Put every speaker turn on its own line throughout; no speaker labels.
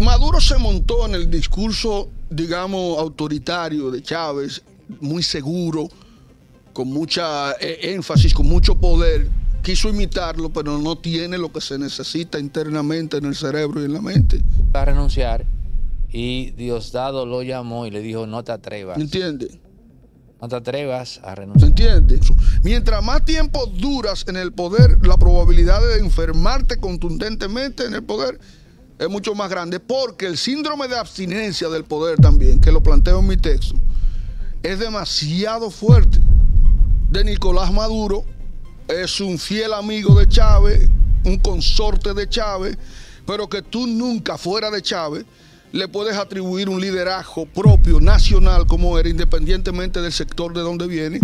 Maduro se montó en el discurso, digamos, autoritario de Chávez, muy seguro, con mucha eh, énfasis, con mucho poder. Quiso imitarlo, pero no tiene lo que se necesita internamente en el cerebro y en la mente.
Va a renunciar y Diosdado lo llamó y le dijo, no te atrevas.
Entiende.
No te atrevas a renunciar.
¿Entiendes? Mientras más tiempo duras en el poder, la probabilidad de enfermarte contundentemente en el poder es mucho más grande porque el síndrome de abstinencia del poder también, que lo planteo en mi texto, es demasiado fuerte. De Nicolás Maduro, es un fiel amigo de Chávez, un consorte de Chávez, pero que tú nunca fuera de Chávez le puedes atribuir un liderazgo propio, nacional, como era, independientemente del sector de donde viene.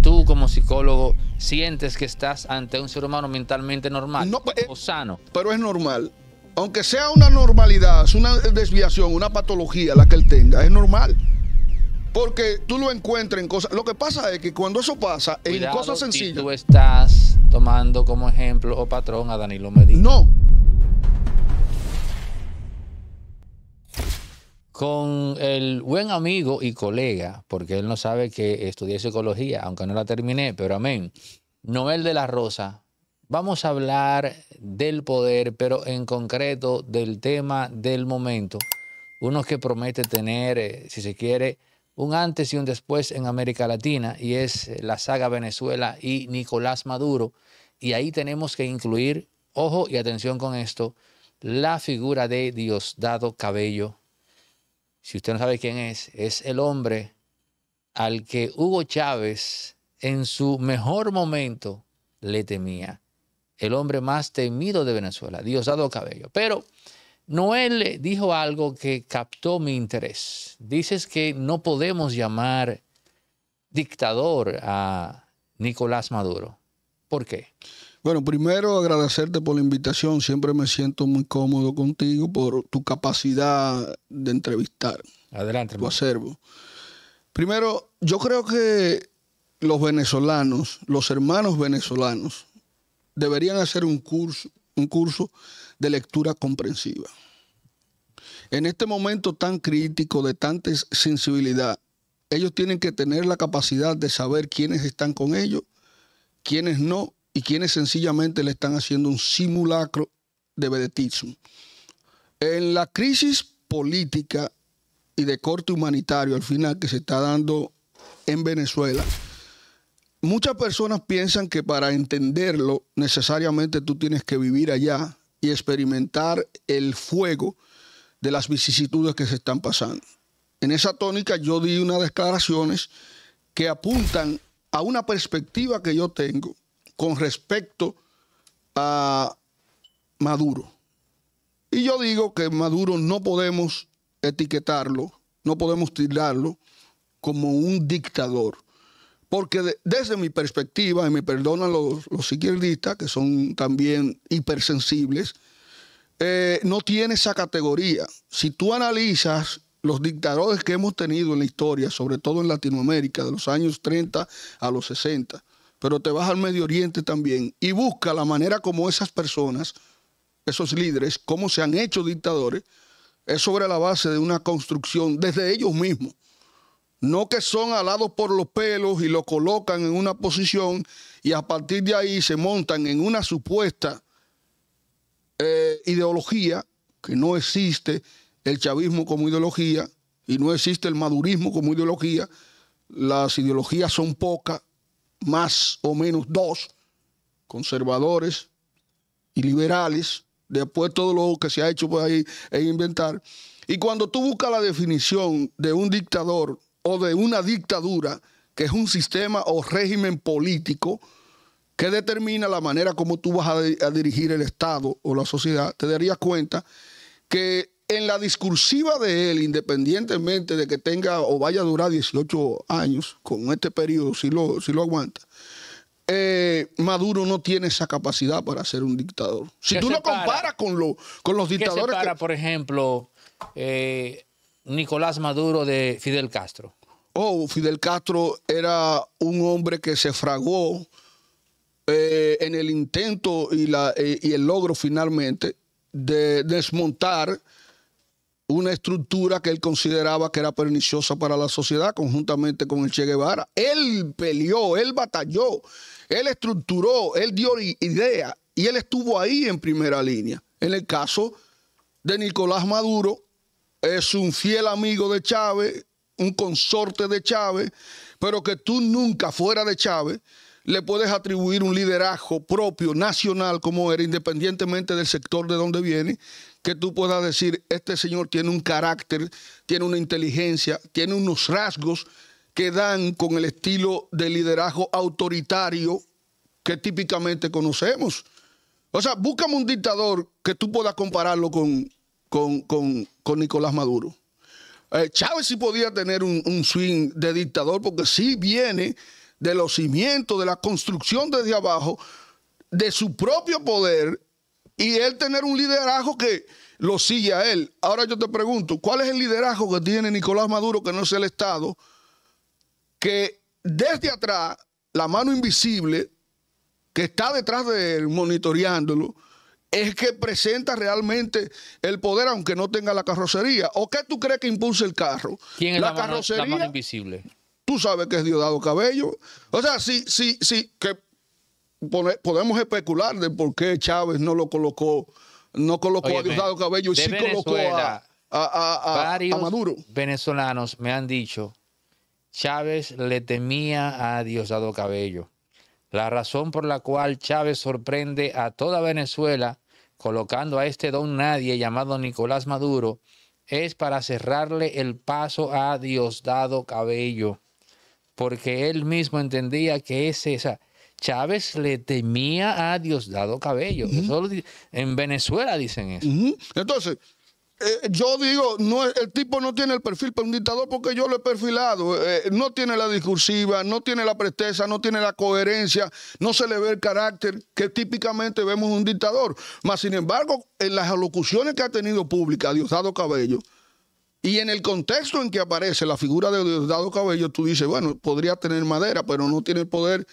Tú como psicólogo sientes que estás ante un ser humano mentalmente normal pues, o sano.
Pero es normal aunque sea una normalidad, una desviación, una patología la que él tenga, es normal. Porque tú lo encuentras en cosas. Lo que pasa es que cuando eso pasa, en cosas sencillas. tú
estás tomando como ejemplo o patrón a Danilo Medina. No. Con el buen amigo y colega, porque él no sabe que estudié psicología, aunque no la terminé, pero amén. Noel de la Rosa, Vamos a hablar del poder, pero en concreto del tema del momento. Uno que promete tener, eh, si se quiere, un antes y un después en América Latina, y es eh, la saga Venezuela y Nicolás Maduro. Y ahí tenemos que incluir, ojo y atención con esto, la figura de Diosdado Cabello. Si usted no sabe quién es, es el hombre al que Hugo Chávez en su mejor momento le temía el hombre más temido de Venezuela, Dios dado Cabello. Pero Noel dijo algo que captó mi interés. Dices que no podemos llamar dictador a Nicolás Maduro. ¿Por qué?
Bueno, primero agradecerte por la invitación. Siempre me siento muy cómodo contigo por tu capacidad de entrevistar. Adelante. Tu acervo. Primero, yo creo que los venezolanos, los hermanos venezolanos, deberían hacer un curso, un curso de lectura comprensiva. En este momento tan crítico, de tanta sensibilidad, ellos tienen que tener la capacidad de saber quiénes están con ellos, quiénes no, y quiénes sencillamente le están haciendo un simulacro de vedetismo. En la crisis política y de corte humanitario al final que se está dando en Venezuela, Muchas personas piensan que para entenderlo necesariamente tú tienes que vivir allá y experimentar el fuego de las vicisitudes que se están pasando. En esa tónica yo di unas declaraciones que apuntan a una perspectiva que yo tengo con respecto a Maduro. Y yo digo que Maduro no podemos etiquetarlo, no podemos tirarlo como un dictador porque desde mi perspectiva, y me perdonan los, izquierdistas, que son también hipersensibles, eh, no tiene esa categoría. Si tú analizas los dictadores que hemos tenido en la historia, sobre todo en Latinoamérica, de los años 30 a los 60, pero te vas al Medio Oriente también y busca la manera como esas personas, esos líderes, cómo se han hecho dictadores, es sobre la base de una construcción desde ellos mismos no que son alados por los pelos y lo colocan en una posición y a partir de ahí se montan en una supuesta eh, ideología que no existe el chavismo como ideología y no existe el madurismo como ideología. Las ideologías son pocas, más o menos dos, conservadores y liberales, después todo lo que se ha hecho por ahí es inventar. Y cuando tú buscas la definición de un dictador o de una dictadura, que es un sistema o régimen político que determina la manera como tú vas a, dirigir el Estado o la sociedad, te darías cuenta que en la discursiva de él, independientemente de que tenga o vaya a durar 18 años, con este periodo, si lo, si lo aguanta, eh, Maduro no tiene esa capacidad para ser un dictador. Si tú lo comparas con, lo, con los dictadores... para,
por ejemplo, eh, Nicolás Maduro de Fidel Castro?
Oh, Fidel Castro era un hombre que se fragó eh, en el intento y, la, eh, y, el logro finalmente de desmontar una estructura que él consideraba que era perniciosa para la sociedad conjuntamente con el Che Guevara. Él peleó, él batalló, él estructuró, él dio idea y él estuvo ahí en primera línea. En el caso de Nicolás Maduro, es un fiel amigo de Chávez, un consorte de Chávez, pero que tú nunca fuera de Chávez le puedes atribuir un liderazgo propio, nacional, como era, independientemente del sector de donde viene, que tú puedas decir, este señor tiene un carácter, tiene una inteligencia, tiene unos rasgos que dan con el estilo de liderazgo autoritario que típicamente conocemos. O sea, búscame un dictador que tú puedas compararlo con, con, Nicolás Maduro. Eh, Chávez sí podía tener un, un, swing de dictador porque sí viene de los cimientos, de la construcción desde abajo, de su propio poder y él tener un liderazgo que lo sigue a él. Ahora yo te pregunto, ¿cuál es el liderazgo que tiene Nicolás Maduro que no es el Estado? Que desde atrás, la mano invisible que está detrás de él monitoreándolo, es que presenta realmente el poder, aunque no tenga la carrocería. ¿O qué tú crees que impulsa el carro? ¿Quién es la, carrocería? invisible. Tú sabes que es Diosdado Cabello. O sea, sí, sí, sí, que podemos especular de por qué Chávez no lo colocó, no colocó a Diosdado Cabello y sí colocó a, a, a, a Maduro.
Venezolanos me han dicho, Chávez le temía a Diosdado Cabello. La razón por la cual Chávez sorprende a toda Venezuela colocando a este don nadie llamado Nicolás Maduro, es para cerrarle el paso a Diosdado Cabello, porque él mismo entendía que es esa, Chávez le temía a Diosdado Cabello. en Venezuela dicen eso.
Entonces, eh, yo digo, el tipo no tiene el perfil para un dictador porque yo lo he perfilado. Eh, no tiene la discursiva, no tiene la presteza, no tiene la coherencia, no se le ve el carácter que típicamente vemos un dictador. Mas, sin embargo, en las alocuciones que ha tenido pública Diosdado Cabello y en el contexto en que aparece la figura de Diosdado Cabello, tú dices, bueno, podría tener madera, pero no tiene el poder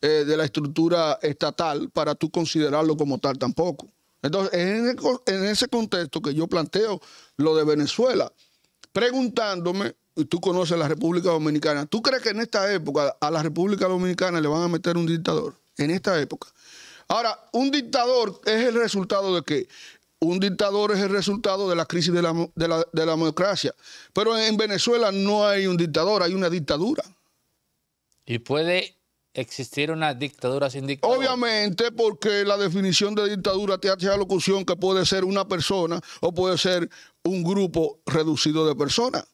eh, de la estructura estatal para tú considerarlo como tal tampoco. Entonces, en ese contexto que yo planteo lo de Venezuela, preguntándome, y tú conoces la República Dominicana, ¿tú crees que en esta época a la República Dominicana le van a meter un dictador? En esta época. Ahora, un dictador es el resultado de qué? Un dictador es el resultado de la crisis de la democracia. Pero en Venezuela no hay un dictador, hay una dictadura.
Y puede existir una dictadura sin
Obviamente, porque la definición de dictadura te hace la locución que puede ser una persona o puede ser un grupo reducido de personas.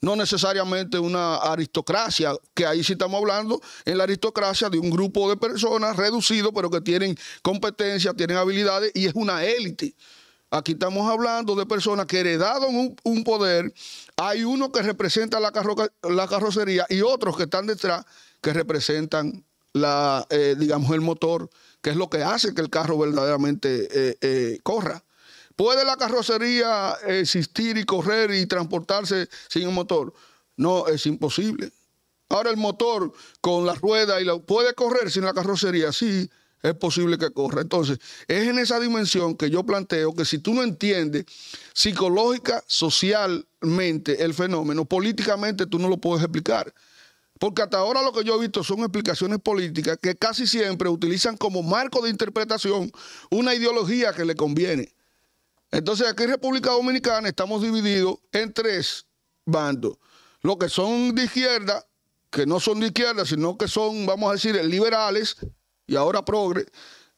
No necesariamente una aristocracia, que ahí sí estamos hablando, en la aristocracia de un grupo de personas reducido, pero que tienen competencia tienen habilidades y es una élite. Aquí estamos hablando de personas que heredaron un, un poder. Hay uno que representa la, la, carrocería y otros que están detrás que representan la, eh, digamos, el motor, que es lo que hace que el carro verdaderamente eh, eh, corra. ¿Puede la carrocería existir y correr y transportarse sin un motor? No, es imposible. Ahora el motor con la rueda y la, puede correr sin la carrocería, sí, es posible que corra. Entonces, es en esa dimensión que yo planteo que si tú no entiendes psicológica, socialmente el fenómeno, políticamente tú no lo puedes explicar. Porque hasta ahora lo que yo he visto son explicaciones políticas que casi siempre utilizan como marco de interpretación una ideología que le conviene. Entonces aquí en República Dominicana estamos divididos en tres bandos. Los que son de izquierda, que no son de izquierda, sino que son, vamos a decir, liberales y ahora progres,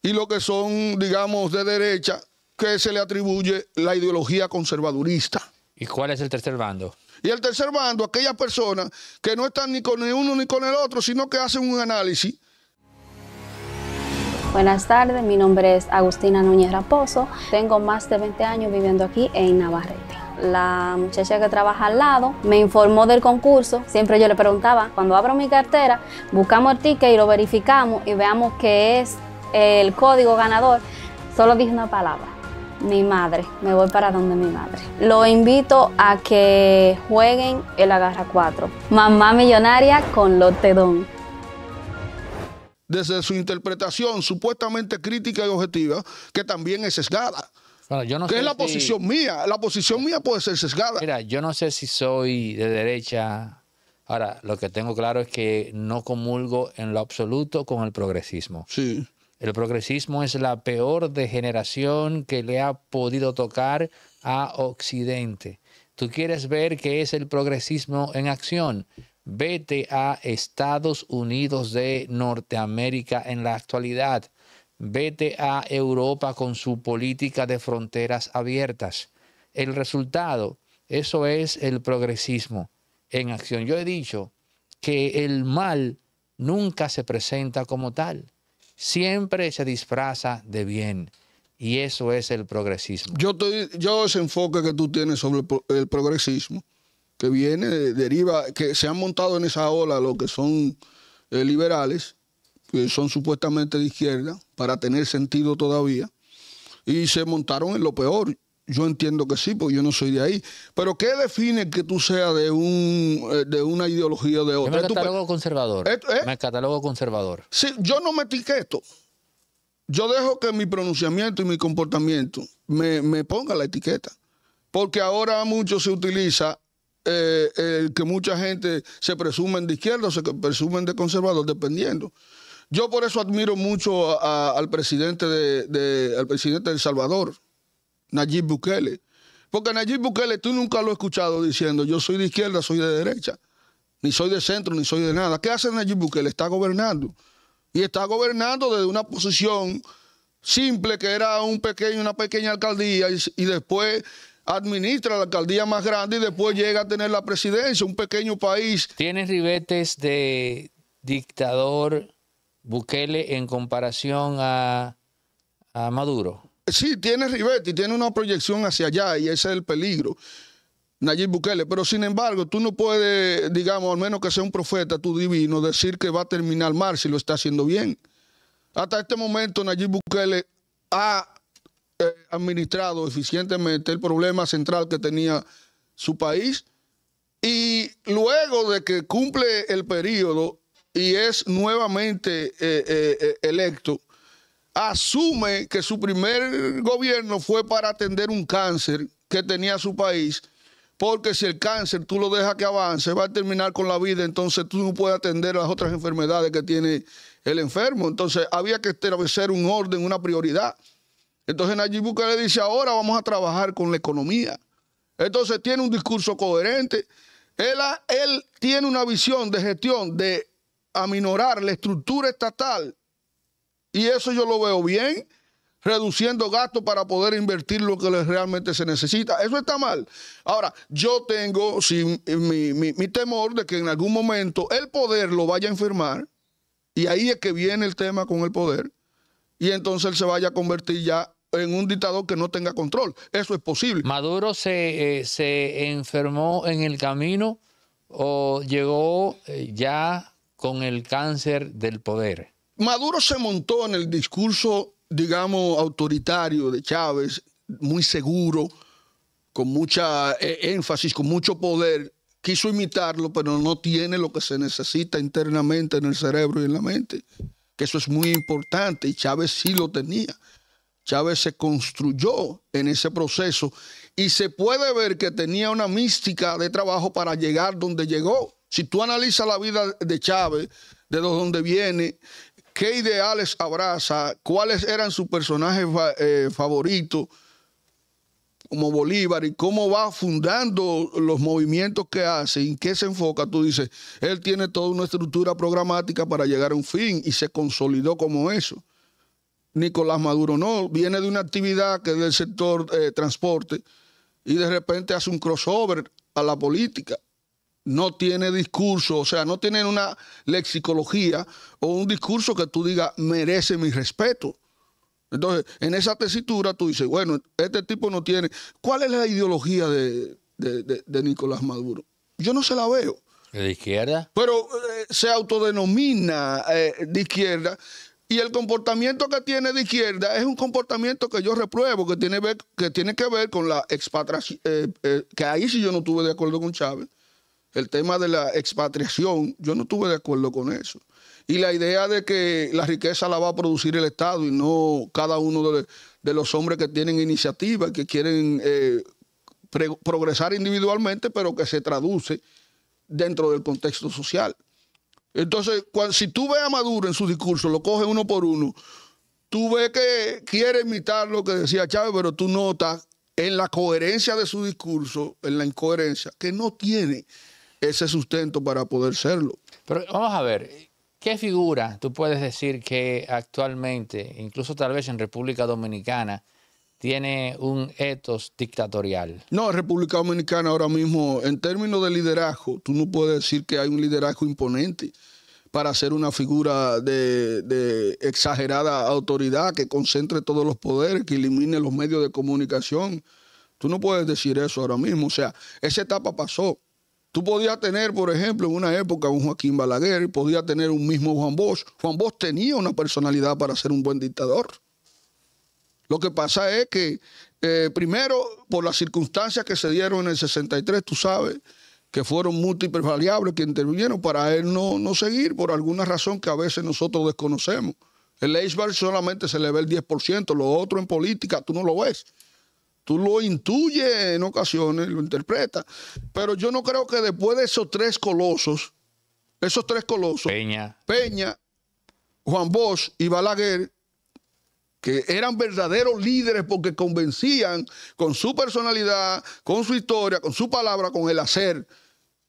y los que son, digamos, de derecha, que se le atribuye la ideología conservadurista. ¿Y cuál es el tercer bando? Y el tercer bando, aquellas personas que no están ni con el uno ni con el otro, sino que hacen un análisis. Buenas tardes,
mi nombre es Agustina Núñez Raposo. Tengo más de 20 años viviendo aquí en Navarrete la muchacha que trabaja al lado me informó del concurso. Siempre yo le preguntaba, cuando abro mi cartera, buscamos el ticket y lo verificamos y veamos qué es el código ganador. Solo dije una palabra, mi madre, me voy para donde mi madre. Lo invito a que jueguen el Agarra 4, Mamá Millonaria con Lotedón.
Desde su interpretación supuestamente crítica y objetiva, que también es sesgada. ¿qué es la posición mía, la posición
mía puede ser sesgada. Mira, yo no sé si soy de derecha. Ahora, lo que tengo claro es que no comulgo en lo absoluto con el progresismo. Sí. El progresismo es la peor degeneración que le ha podido tocar a Occidente. Tú quieres ver qué es el progresismo en acción. Vete a Estados Unidos de Norteamérica en la actualidad. Vete a Europa con su política de fronteras abiertas. El resultado, eso es el progresismo en acción. Yo he dicho que el mal nunca se presenta como tal siempre se disfraza de bien. Y eso es el progresismo.
Yo, yo ese enfoque que tú tienes sobre el, progresismo, que viene, deriva, que se han montado en esa ola lo que son eh, liberales, que son supuestamente de izquierda, para tener sentido todavía, y se montaron en lo peor. Yo entiendo que sí, porque yo no soy de ahí. Pero ¿qué define que tú seas de un eh, de una ideología de otra? Yo me catalogo conservador. ¿Eh? Me catalogo conservador. Sí, yo no me etiqueto. Yo dejo que mi pronunciamiento y mi comportamiento me, me ponga la etiqueta. Porque ahora mucho se utiliza eh, el que mucha gente se presumen de izquierda o se presumen de conservador, dependiendo. Yo por eso admiro mucho al presidente de, al presidente de El Salvador, Nayib Bukele. Porque Nayib Bukele tú nunca lo has escuchado diciendo yo soy de izquierda, soy de derecha, ni soy de centro, ni soy de nada. ¿Qué hace Nayib Bukele? Está gobernando. Y está gobernando desde una posición simple que era un pequeño, una pequeña alcaldía y, después administra la alcaldía más grande y después llega a tener la presidencia, un pequeño país. ¿Tienes ribetes
de dictador Bukele en comparación a
Maduro? Sí, tiene Rivetti, tiene una proyección hacia allá y ese es el peligro. Nayib Bukele, pero sin embargo, tú no puedes, digamos, al menos que sea un profeta, tu divino, decir que va a terminar mal si lo está haciendo bien. Hasta este momento, Nayib Bukele ha eh, administrado eficientemente el problema central que tenía su país y luego de que cumple el periodo y es nuevamente eh, eh, electo, asume que su primer gobierno fue para atender un cáncer que tenía su país, porque si el cáncer tú lo dejas que avance, va a terminar con la vida, entonces tú no puedes atender las otras enfermedades que tiene el enfermo. Entonces había que establecer un orden, una prioridad. Entonces Nayib Bukele dice, ahora vamos a trabajar con la economía. Entonces tiene un discurso coherente. él tiene una visión de gestión de aminorar la estructura estatal y eso yo lo veo bien, reduciendo gastos para poder invertir lo que realmente se necesita. Eso está mal. Ahora, yo tengo mi, temor de que en algún momento el poder lo vaya a enfermar, y ahí es que viene el tema con el poder, y entonces él se vaya a convertir ya en un dictador que no tenga control. Eso es posible.
Maduro se, eh, enfermó en el camino o llegó eh, ya con el cáncer del poder.
Maduro se montó en el discurso, digamos, autoritario de Chávez, muy seguro, con mucha eh, énfasis, con mucho poder. Quiso imitarlo, pero no tiene lo que se necesita internamente en el cerebro y en la mente, que eso es muy importante y Chávez sí lo tenía. Chávez se construyó en ese proceso y se puede ver que tenía una mística de trabajo para llegar donde llegó. Si tú analizas la vida de Chávez, de donde viene, ¿Qué ideales abraza? ¿Cuáles eran sus personajes eh, favoritos? como Bolívar y cómo va fundando los movimientos que hace en qué se enfoca, tú dices, él tiene toda una estructura programática para llegar a un fin y se consolidó como eso. Nicolás Maduro no, viene de una actividad que es del sector eh, transporte y de repente hace un crossover a la política no tiene discurso, o sea, no tiene una lexicología o un discurso que tú digas merece mi respeto. Entonces, en esa tesitura tú dices, bueno, este tipo no tiene. ¿Cuál es la ideología de, Nicolás Maduro? Yo no se la veo.
¿De izquierda?
Pero eh, se autodenomina eh, de izquierda. Y el comportamiento que tiene de izquierda es un comportamiento que yo repruebo, que tiene, ver, que, tiene que ver con la expatriación, eh, que ahí sí yo no estuve de acuerdo con Chávez, el tema de la expatriación, yo no estuve de acuerdo con eso. Y la idea de que la riqueza la va a producir el Estado y no cada uno de, los hombres que tienen iniciativa, que quieren eh, progresar individualmente, pero que se traduce dentro del contexto social. Entonces, si tú ves a Maduro en su discurso, lo coge uno por uno, tú ves que quiere imitar lo que decía Chávez, pero tú notas en la coherencia de su discurso, en la incoherencia, que no tiene ese sustento para poder serlo. Pero
vamos a ver, ¿qué figura tú puedes decir que actualmente, incluso tal vez en República Dominicana, tiene un etos dictatorial?
No, República Dominicana ahora mismo, en términos de liderazgo, tú no puedes decir que hay un liderazgo imponente para ser una figura de, exagerada autoridad que concentre todos los poderes, que elimine los medios de comunicación. Tú no puedes decir eso ahora mismo. O sea, esa etapa pasó. Tú podías tener, por ejemplo, en una época un Joaquín Balaguer, podías tener un mismo Juan Bosch. Juan Bosch tenía una personalidad para ser un buen dictador. Lo que pasa es que, eh, primero, por las circunstancias que se dieron en el 63, tú sabes, que fueron múltiples variables que intervinieron para él no, seguir por alguna razón que a veces nosotros desconocemos. El iceberg solamente se le ve el 10%, lo otro en política tú no lo ves. Tú lo intuyes en ocasiones, lo interpretas. Pero yo no creo que después de esos tres colosos, esos tres colosos, Peña, Peña Juan Bosch y Balaguer, que eran verdaderos líderes porque convencían con su personalidad, con su historia, con su palabra, con el hacer.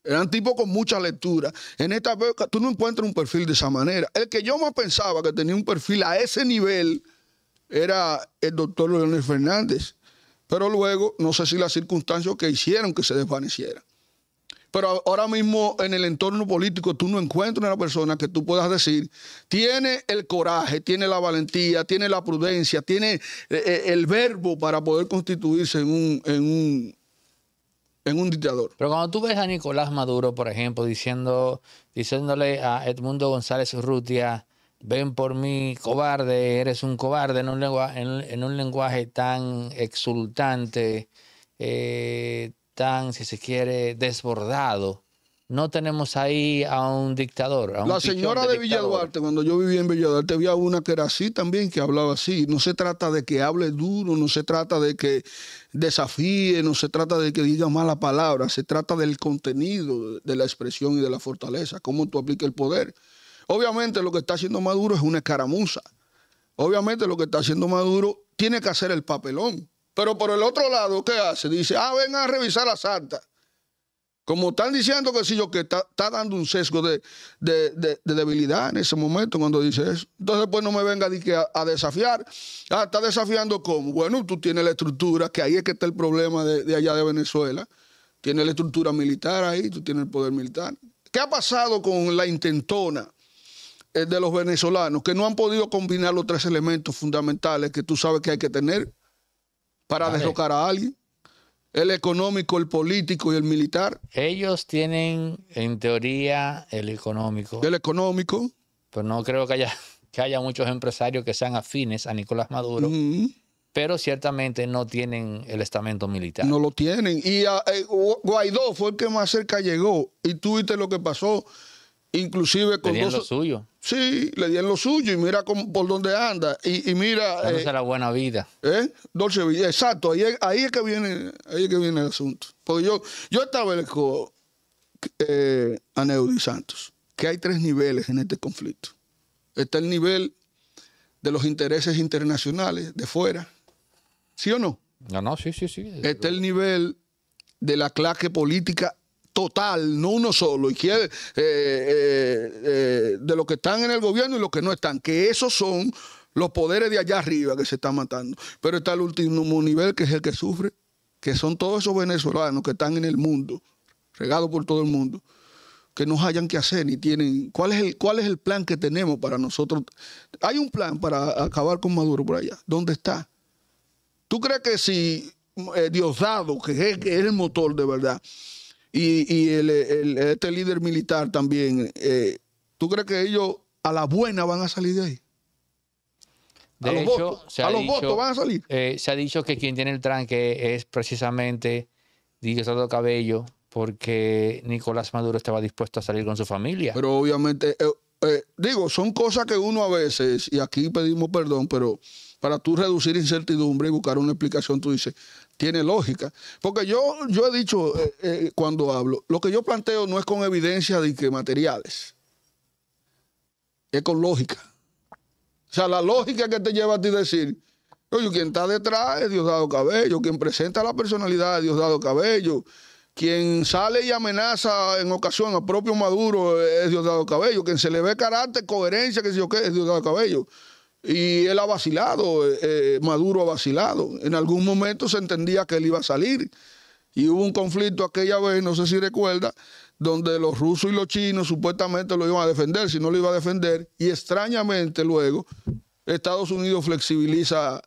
Eran tipos con mucha lectura. En esta época tú no encuentras un perfil de esa manera. El que yo más pensaba que tenía un perfil a ese nivel era el doctor Leonel Fernández. Pero luego, no sé si las circunstancias que hicieron que se desvaneciera. Pero ahora mismo en el entorno político tú no encuentras una persona que tú puedas decir, tiene el coraje, tiene la valentía, tiene la prudencia, tiene eh, eh, el verbo para poder constituirse en un, en un,
en un dictador. Pero cuando tú ves a Nicolás Maduro, por ejemplo, diciendo, diciéndole a Edmundo González Rutia Ven por mí, cobarde, eres un cobarde en un, lenguaje tan exultante, eh, tan, si se quiere, desbordado. No tenemos ahí a un dictador. la señora de, Villaduarte,
cuando yo vivía en Villaduarte, había una que era así también, que hablaba así. No se trata de que hable duro, no se trata de que desafíe, no se trata de que diga mala palabra, se trata del contenido, de la expresión y de la fortaleza, cómo tú apliques el poder. Obviamente lo que está haciendo Maduro es una escaramuza. Obviamente lo que está haciendo Maduro tiene que hacer el papelón. Pero por el otro lado, ¿qué hace? Dice, ah, vengan a revisar la Santa. Como están diciendo que sí, yo que está, dando un sesgo de, debilidad en ese momento cuando dice eso. Entonces, pues no me venga a, a, desafiar. Ah, está desafiando cómo. Bueno, tú tienes la estructura, que ahí es que está el problema de, allá de Venezuela. Tienes la estructura militar ahí, tú tienes el poder militar. ¿Qué ha pasado con la intentona? Eh, de los venezolanos, que no han podido combinar los tres elementos fundamentales que tú sabes que hay que tener para derrocar a alguien, el económico, el político y
el militar. Ellos tienen, en teoría, el económico. El económico. Pero no creo que haya, que haya muchos empresarios que sean afines a Nicolás Maduro. pero ciertamente no tienen el estamento militar.
No lo tienen. Y ah, eh, Guaidó fue el que más cerca llegó. Y tú viste lo que pasó, inclusive con Tenían Lo suyo. Sí, le di lo suyo y mira por dónde anda. Y, mira. Esa
la eh, buena vida.
¿Eh? exacto. Ahí, es que viene, que viene el asunto. Porque yo, yo establezco eh, a Santos que hay tres niveles en este conflicto. Está el nivel de los intereses internacionales de fuera. ¿Sí o no? No, no, sí, sí, sí. Está el nivel de la clase política total, no uno solo, y quiere, eh, eh, eh, de los que están en el gobierno y los que no están, que esos son los poderes de allá arriba que se están matando. Pero está el último nivel, que es el que sufre, que son todos esos venezolanos que están en el mundo, regados por todo el mundo, que no hayan que hacer ni tienen... ¿Cuál es, el, ¿Cuál es el plan que tenemos para nosotros? Hay un plan para acabar con Maduro por allá. ¿Dónde está? ¿Tú crees que si Diosdado, que es el motor de verdad, y, el, este líder militar también, eh, ¿tú crees que ellos a la buena van a salir de ahí? De a los, votos, se ha van a salir.
Eh, se ha dicho que quien tiene el tranque es precisamente Soto Cabello, porque Nicolás Maduro estaba dispuesto a salir con su familia.
Pero obviamente, eh, digo, son cosas que uno a veces, y aquí pedimos perdón, pero para tú reducir incertidumbre y buscar una explicación, tú dices, tiene lógica. Porque yo, yo he dicho eh, eh, cuando hablo, lo que yo planteo no es con evidencia de que materiales, es con lógica. O sea, la lógica que te lleva a ti decir, oye, quien está detrás es Diosdado Cabello, quien presenta la personalidad es Diosdado Cabello, quien sale y amenaza en ocasión al propio Maduro eh, es Diosdado Cabello, quien se le ve carácter, coherencia, que sé yo qué, es Diosdado Cabello. Y él ha vacilado, eh, eh, Maduro ha vacilado. En algún momento se entendía que él iba a salir. Y hubo un conflicto aquella vez, no sé si recuerda, donde los rusos y los chinos supuestamente lo iban a defender, si no lo iba a defender. Y extrañamente luego Estados Unidos flexibiliza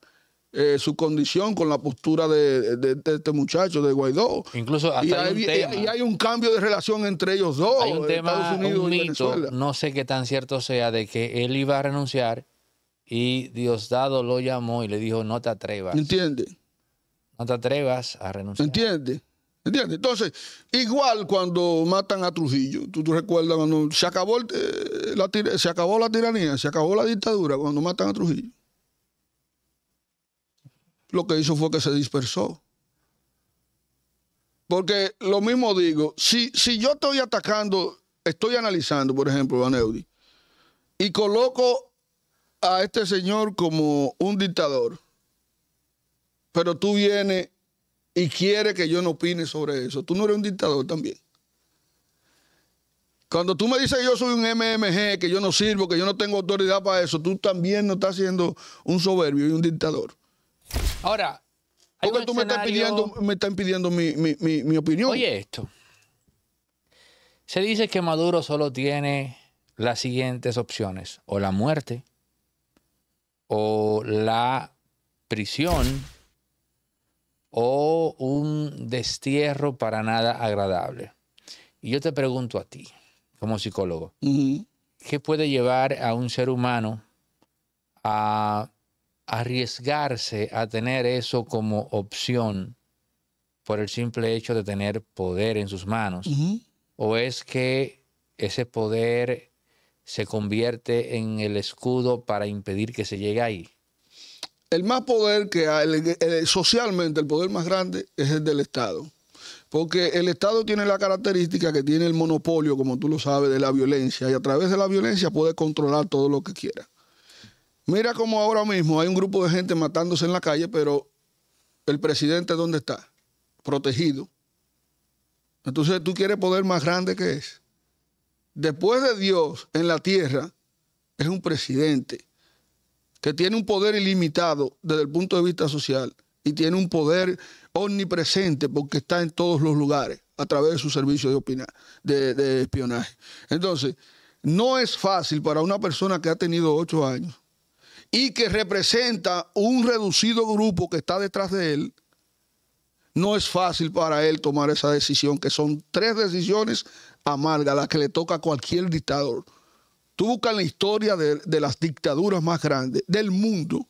eh, su condición con la postura de, este muchacho, de Guaidó. Incluso y hay, un cambio de relación entre ellos dos. Hay un tema, un no
sé qué tan cierto sea, de que él iba a renunciar y Diosdado lo llamó y le dijo, no te atrevas. ¿Entiende? No te atrevas a renunciar.
¿Entiende? ¿Entiendes? Entonces, igual cuando matan a Trujillo, tú, recuerdas cuando se acabó, eh, la, se acabó la tiranía, se acabó la dictadura cuando matan a Trujillo. Lo que hizo fue que se dispersó. Porque lo mismo digo, si, si yo estoy atacando, estoy analizando, por ejemplo, a Neudi, y coloco a este señor como un dictador, pero tú vienes y quieres que yo no opine sobre eso. Tú no eres un dictador también. Cuando tú me dices que yo soy un MMG, que yo no sirvo, que yo no tengo autoridad para eso, tú también no estás siendo un soberbio y un dictador. Ahora, porque tú me estás pidiendo, me estás pidiendo mi, mi opinión. Oye, esto.
Se dice que Maduro solo tiene las siguientes opciones: o la muerte, o la prisión o un destierro para nada agradable. Y yo te pregunto a ti, como psicólogo, ¿qué puede llevar a un ser humano a arriesgarse a tener eso como opción por el simple hecho de tener poder en sus manos? ¿O es que ese poder se convierte en el escudo para impedir que se llegue ahí.
El más poder que socialmente el poder más grande es el del Estado. Porque el Estado tiene la característica que tiene el monopolio, como tú lo sabes, de la violencia. Y a través de la violencia puede controlar todo lo que quiera. Mira cómo ahora mismo hay un grupo de gente matándose en la calle, pero el presidente ¿dónde está? Protegido. Entonces tú quieres poder más grande que es después de Dios en la tierra, es un presidente que tiene un poder ilimitado desde el punto de vista social y tiene un poder omnipresente porque está en todos los lugares a través de su servicio de, espionaje. Entonces, no es fácil para una persona que ha tenido ocho años y que representa un reducido grupo que está detrás de él, no es fácil para él tomar esa decisión, que son tres decisiones amargas, las que le toca a cualquier dictador. Tú buscas la historia de, las dictaduras más grandes del mundo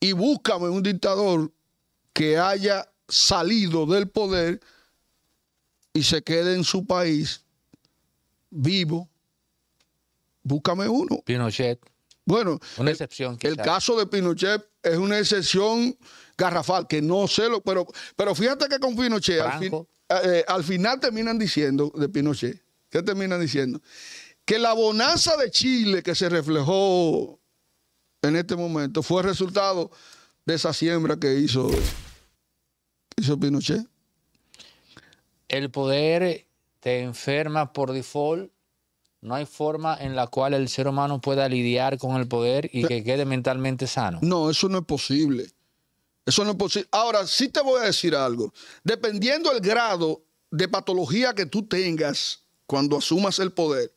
y búscame un dictador que haya salido del poder y se quede en su país vivo. Búscame uno. Pinochet. Bueno,
una excepción. el caso
de Pinochet es una excepción garrafal, que no sé lo, pero, pero fíjate que con Pinochet, eh, eh, al, final terminan diciendo, de Pinochet, ¿qué terminan diciendo? Que la bonanza de Chile que se reflejó en este momento fue resultado de esa siembra que hizo, hizo Pinochet.
El poder te enferma por default. No hay forma en la cual el ser humano pueda lidiar con el poder y que quede mentalmente sano.
No, eso no es posible. Eso no es posible. Ahora, sí te voy a decir algo. Dependiendo del grado de patología que tú tengas cuando asumas el poder,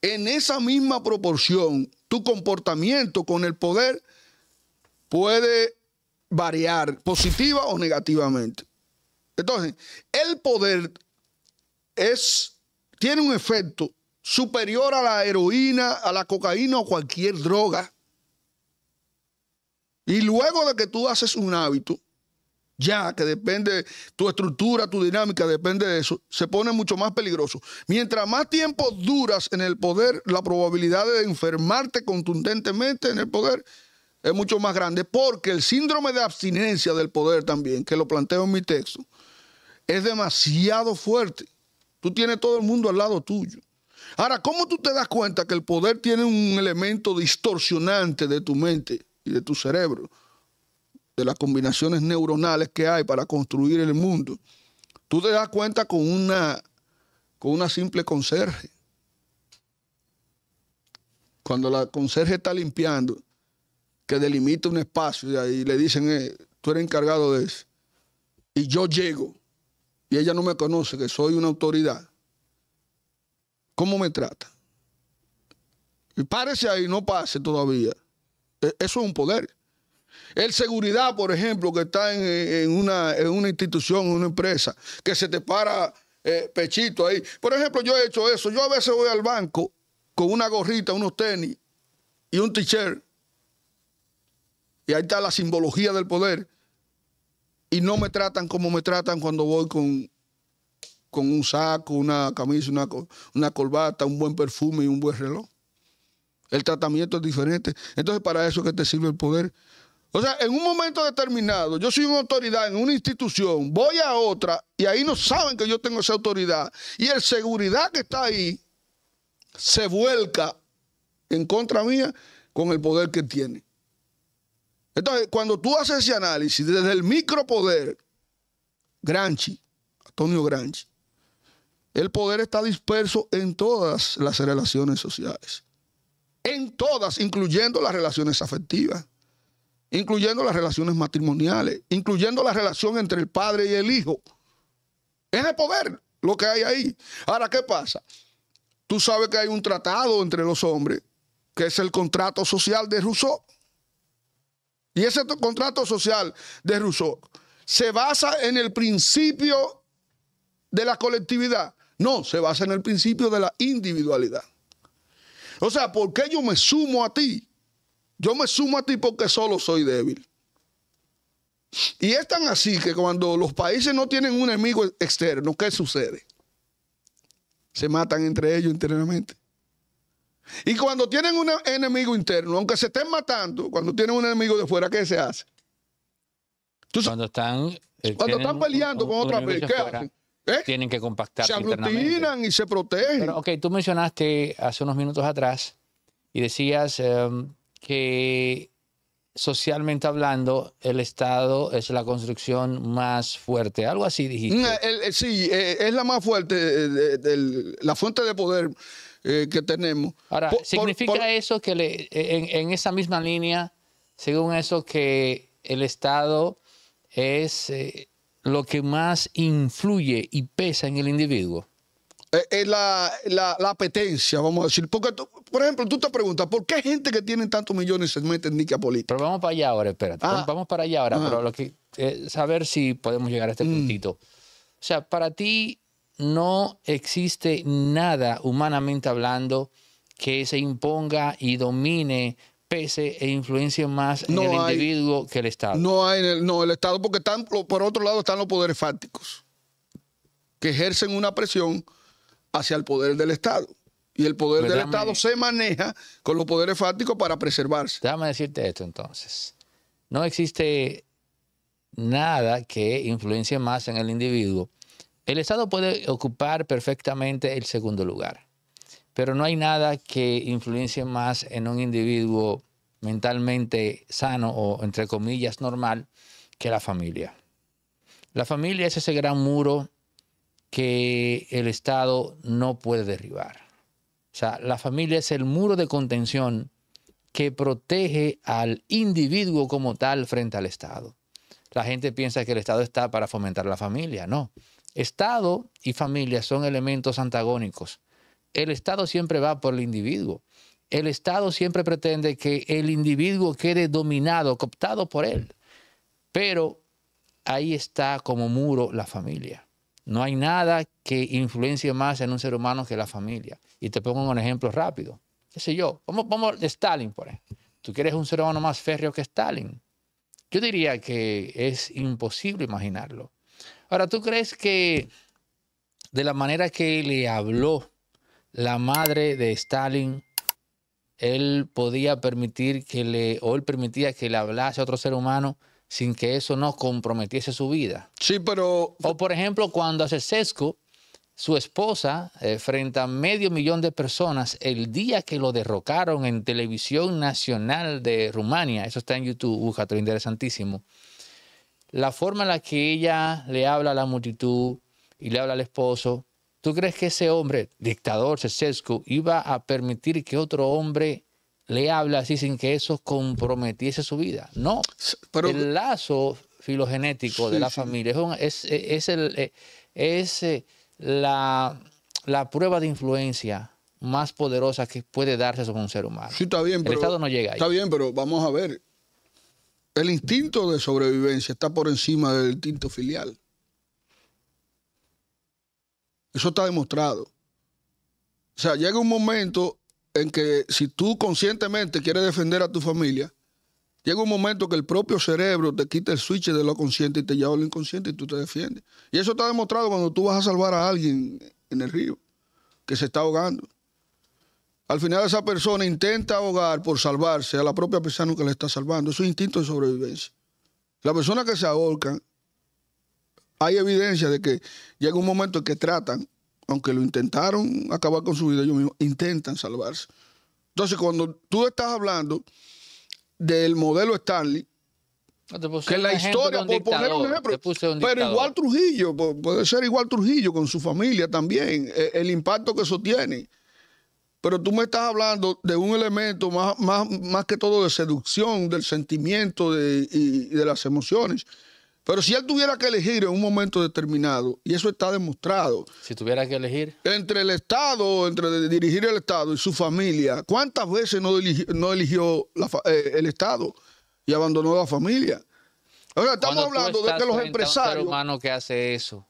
en esa misma proporción, tu comportamiento con el poder puede variar positiva o negativamente. Entonces, el poder es, tiene un efecto superior a la heroína, a la cocaína o cualquier droga. Y luego de que tú haces un hábito, ya que depende tu estructura, tu dinámica, depende de eso, se pone mucho más peligroso. Mientras más tiempo duras en el poder, la probabilidad de enfermarte contundentemente en el poder es mucho más grande, porque el síndrome de abstinencia del poder también, que lo planteo en mi texto, es demasiado fuerte. Tú tienes todo el mundo al lado tuyo. Ahora, ¿cómo tú te das cuenta que el poder tiene un elemento distorsionante de tu mente? de tu cerebro, de las combinaciones neuronales que hay para construir el mundo, tú te das cuenta con una, con una simple conserje. Cuando la conserje está limpiando, que delimita un espacio y ahí le dicen, eh, tú eres encargado de eso. Y yo llego y ella no me conoce, que soy una autoridad. ¿Cómo me trata? Y párese ahí, no pase todavía. E-, eso es un poder. El seguridad, por ejemplo, que está en, una, institución, en una empresa, que se te para eh, pechito ahí. Por ejemplo, yo he hecho eso. Yo a veces voy al banco con una gorrita, unos tenis y un t-shirt. Y ahí está la simbología del poder. Y no me tratan como me tratan cuando voy con, con un saco, una camisa, una, una corbata, un buen perfume y un buen reloj. El tratamiento es diferente. Entonces, para eso que te sirve el poder. O sea, en un momento determinado, yo soy una autoridad en una institución, voy a otra y ahí no saben que yo tengo esa autoridad. Y el seguridad que está ahí se vuelca en contra mía con el poder que tiene. Entonces, cuando tú haces ese análisis desde el micropoder, Granchi, Antonio Granchi, el poder está disperso en todas las relaciones sociales en todas, incluyendo las relaciones afectivas, incluyendo las relaciones matrimoniales, incluyendo la relación entre el padre y el hijo. Es el poder lo que hay ahí. Ahora, ¿qué pasa? Tú sabes que hay un tratado entre los hombres, que es el contrato social de Rousseau. Y ese contrato social de Rousseau se basa en el principio de la colectividad. No, se basa en el principio de la individualidad. O sea, ¿por qué yo me sumo a ti? Yo me sumo a ti porque solo soy débil. Y es tan así que cuando los países no tienen un enemigo externo, ¿qué sucede? Se matan entre ellos internamente. Y cuando tienen un enemigo interno, aunque se estén matando, cuando tienen un enemigo de fuera, ¿qué se hace?
cuando están, eh, cuando están peleando con otra vez, ¿qué hacen? ¿Eh? Tienen que compactar. Se aglutinan y se protegen. ok, tú mencionaste hace unos minutos atrás y decías em, que socialmente hablando, el Estado es la construcción más fuerte. Algo así dijiste. Mm,
eh, eh, sí, es la más fuerte, la fuente de poder que tenemos. Ahora, ¿significa
eso que en, esa misma línea, según eso, que el Estado es lo que más influye y
pesa en el individuo? Es eh, eh, la, la, apetencia, vamos a decir. por ejemplo, tú te preguntas, ¿por qué gente que tiene tantos millones se mete en a política? Pero vamos para allá ahora, espérate. Ah. Vamos para allá ahora, ah. pero lo
que, eh, saber si podemos llegar a este mm. puntito. O sea, para ti no existe nada, humanamente hablando, que se imponga y domine pese e influencia más en el
individuo que el Estado. No, hay, no el Estado, porque están, por otro lado están los poderes fácticos, que ejercen una presión hacia el poder del Estado. Y el poder pues del Estado se maneja con los poderes fácticos para preservarse. Déjame decirte esto entonces. No
existe nada que influencie más en el individuo. El Estado puede ocupar perfectamente el segundo lugar. Pero no hay nada que influencie más en un individuo mentalmente sano o, entre comillas, normal que la familia. La familia es ese gran muro que el Estado no puede derribar. O sea, la familia es el muro de contención que protege al individuo como tal frente al Estado. La gente piensa que el Estado está para fomentar la familia. No. Estado y familia son elementos antagónicos. El Estado siempre va por el individuo. El Estado siempre pretende que el individuo quede dominado, cooptado por él. Pero ahí está como muro la familia. No hay nada que influencie más en un ser humano que la familia. Y te pongo un ejemplo rápido. ¿Qué sé yo? Vamos, vamos de Stalin, por ejemplo. Tú quieres un ser humano más férreo que Stalin. Yo diría que es imposible imaginarlo. Ahora, ¿tú crees que de la manera que le habló la madre de Stalin, él podía permitir que le, o él permitía que le hablase a otro ser humano sin que eso no comprometiese su vida. Sí, pero... O por ejemplo, cuando hace sesco, su esposa, eh, frente a medio millón de personas, el día que lo derrocaron en televisión nacional de Rumania, eso está en YouTube, Bujato, interesantísimo, la forma en la que ella le habla a la multitud y le habla al esposo, ¿Tú crees que ese hombre, dictador Cesescu, iba a permitir que otro hombre le habla así sin que eso comprometiese su vida? No. el lazo filogenético de la familia es, eh, eh, la, prueba de influencia más poderosa que puede darse sobre un ser humano. está bien, el Estado no llega ahí. Está
bien, pero vamos a ver. El instinto de sobrevivencia está por encima del instinto filial. Eso está demostrado. O sea, llega un momento en que si tú conscientemente quieres defender a tu familia, llega un momento que el propio cerebro te quita el switch de lo consciente y te lleva a lo inconsciente y tú te defiendes. Y eso está demostrado cuando tú vas a salvar a alguien en el río que se está ahogando. Al final esa persona intenta ahogar por salvarse a la propia persona que le está salvando. Es su instinto de sobrevivencia. La persona que se ahorcan hay evidencia de que llega un momento en que tratan, aunque lo intentaron acabar con su vida ellos mismos, intentan salvarse. Entonces, cuando tú estás hablando del modelo Stanley, que la historia, por poner un ejemplo, pero igual Trujillo, puede ser igual Trujillo con su familia también, e, el impacto que eso tiene. Pero tú me estás hablando de un elemento más, más, más que todo de seducción, del sentimiento de, y de las emociones. Pero si él tuviera que elegir en un momento determinado, y eso está demostrado. Si tuviera que elegir. Entre el Estado, entre dirigir el Estado y su familia, ¿cuántas veces no eligió, eh, el Estado y abandonó la familia? Ahora estamos hablando de que los empresarios. Un ser
humano que hace eso.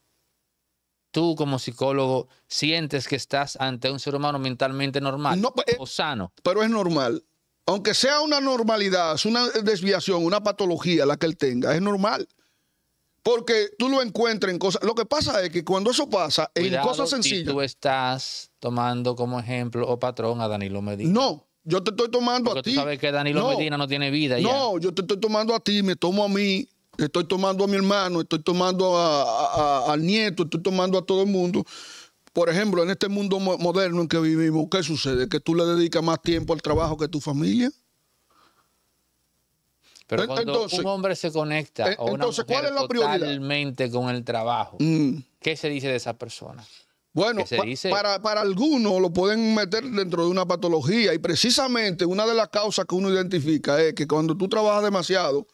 Tú, como psicólogo, sientes que estás ante un ser humano mentalmente normal eh, o sano.
Pero es normal. Aunque sea una normalidad, es una desviación, una patología la que él tenga, es normal. Porque tú lo encuentras en cosas. Lo que pasa es que cuando eso pasa, en cosas sencillas. Si tú
estás tomando como ejemplo o patrón a Danilo Medina. No, yo te estoy tomando a ti. Tú sabes que Danilo Medina no tiene
vida. No, yo te estoy tomando a ti, me tomo a mí, estoy tomando a mi hermano, estoy tomando a, al nieto, estoy tomando a todo el mundo. Por ejemplo, en este mundo moderno en que vivimos, ¿qué sucede? Que tú le dedicas más tiempo al trabajo que a tu familia. Pero cuando un hombre
se conecta o una entonces, ¿cuál es la totalmente con el trabajo, mm. ¿qué se dice de esa persona?
Bueno, Para, para algunos lo pueden meter dentro de una patología y precisamente una de las causas que uno identifica es que cuando tú trabajas demasiado,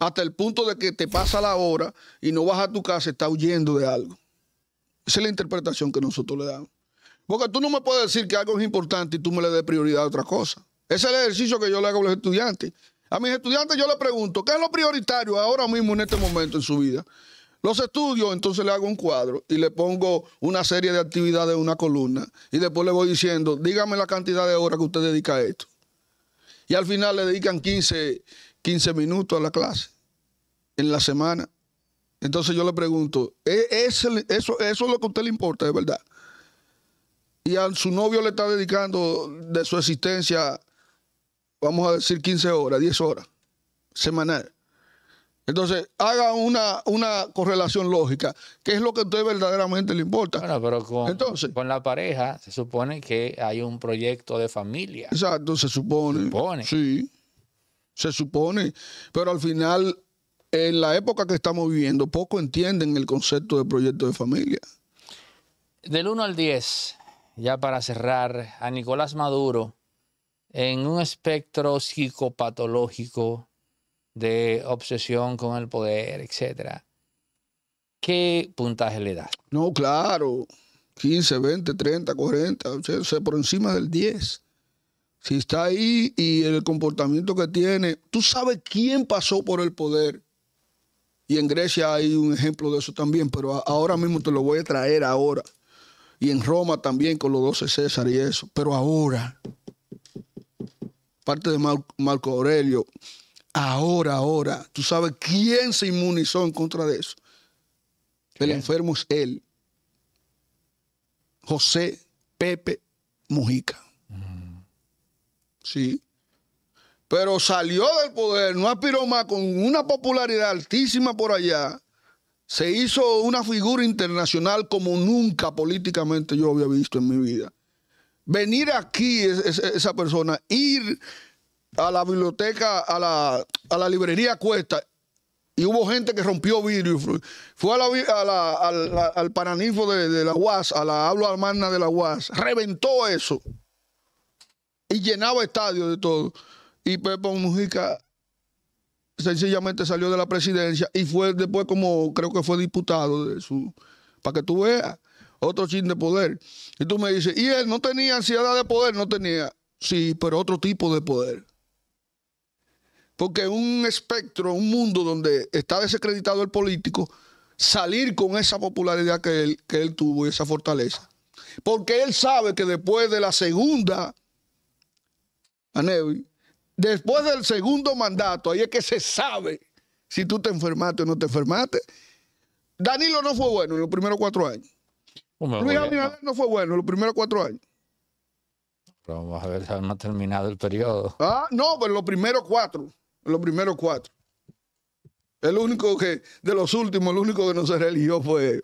hasta el punto de que te pasa la hora y no vas a tu casa, está huyendo de algo. Esa es la interpretación que nosotros le damos. Porque tú no me puedes decir que algo es importante y tú me le des prioridad a otra cosa. Ese es el ejercicio que yo le hago a los estudiantes. A mis estudiantes yo les pregunto, ¿qué es lo prioritario ahora mismo en este momento en su vida? Los estudios, entonces le hago un cuadro y le pongo una serie de actividades, en una columna, y después le voy diciendo, dígame la cantidad de horas que usted dedica a esto. Y al final le dedican 15, 15 minutos a la clase en la semana. Entonces yo le pregunto, ¿e-, ¿es, eso, ¿eso es lo que a usted le importa, de verdad? Y a su novio le está dedicando de su existencia vamos a decir 15 horas, 10 horas, semanal. Entonces, haga una, una correlación lógica. ¿Qué es lo que a usted verdaderamente le importa? Bueno, pero con, Entonces, con la pareja se supone que hay un proyecto de familia. Exacto, se supone. Se supone. Sí, se supone. Pero al final, en la época que estamos viviendo, poco entienden el concepto de proyecto de familia.
Del 1 al 10, ya para cerrar, a Nicolás Maduro, en un espectro psicopatológico de obsesión con el poder, etcétera, ¿qué puntaje le da?
No, claro. 15, 20, 30, 40, por encima del 10. Si está ahí y el comportamiento que tiene, tú sabes quién pasó por el poder. Y en Grecia hay un ejemplo de eso también, pero ahora mismo te lo voy a traer ahora. Y en Roma también con los 12 César y eso, pero ahora parte de Marco Aurelio, ahora, ahora, tú sabes quién se inmunizó en contra de eso. El enfermo es él. José Pepe Mujica. Mm. Sí. Pero salió del poder, no aspiró más con una popularidad altísima por allá. Se hizo una figura internacional como nunca políticamente yo había visto en mi vida venir aquí esa persona, ir a la biblioteca, a la, a la librería Cuesta, y hubo gente que rompió vidrio. Fue al paranifo de, la UAS, a la habla hermana de la UAS, reventó eso y llenaba estadios de todo. Y Pepo Mujica sencillamente salió de la presidencia y fue después como creo que fue diputado de su, para que tú veas, otro chin de poder. Y tú me dices, y él no tenía ansiedad de poder, no tenía. Sí, pero otro tipo de poder. Porque un espectro, un mundo donde está desacreditado el político, salir con esa popularidad que él, tuvo y esa fortaleza. Porque él sabe que después de la segunda, Anevi, después del segundo mandato, ahí es que se sabe si tú te enfermaste o no te enfermaste. Danilo no fue bueno en los primeros cuatro años.
Pues
no fue bueno los primeros cuatro años.
vamos a ver si no ha
terminado el periodo. Ah, no, pero los primeros cuatro. Los primeros cuatro. El único que, de los últimos, el único que no se religió fue,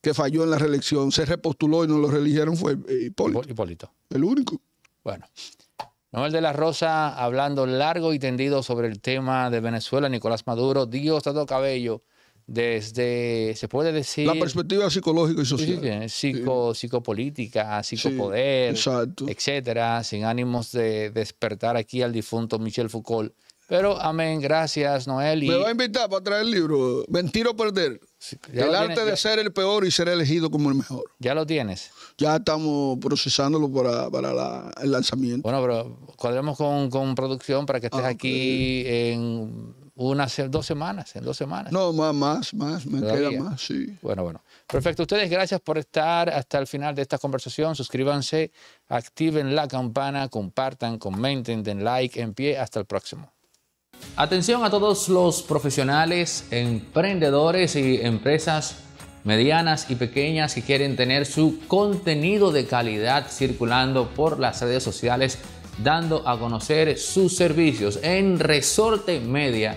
que falló en la reelección, se repostuló y no lo religieron fue eh, Hipólito. Hipólito. El único. Bueno.
Noel de la Rosa hablando largo y tendido sobre el tema de Venezuela, Nicolás Maduro, Diosdado Cabello desde, se puede decir... La
perspectiva psicológica y
social. Sí, psico, Psicopolítica, psicopoder, etcétera, sin ánimos de despertar aquí al difunto Michel Foucault. Pero amén, gracias
Noel. Me va a invitar para traer el libro, Mentir Perder. el arte de ser el peor y ser elegido como el mejor. ¿Ya lo tienes? Ya estamos procesándolo para, el lanzamiento.
Bueno, pero cuadremos con, producción para que estés ah, aquí en unas dos semanas, en dos semanas.
No, más, más, más, me queda más, sí. Bueno, bueno.
Perfecto, ustedes gracias por estar hasta el final de esta conversación. Suscríbanse, activen la campana, compartan, comenten, den like, en pie. Hasta el próximo. Atención a todos los profesionales, emprendedores y empresas medianas y pequeñas que quieren tener su contenido de calidad circulando por las redes sociales, dando a conocer sus servicios en Resorte Media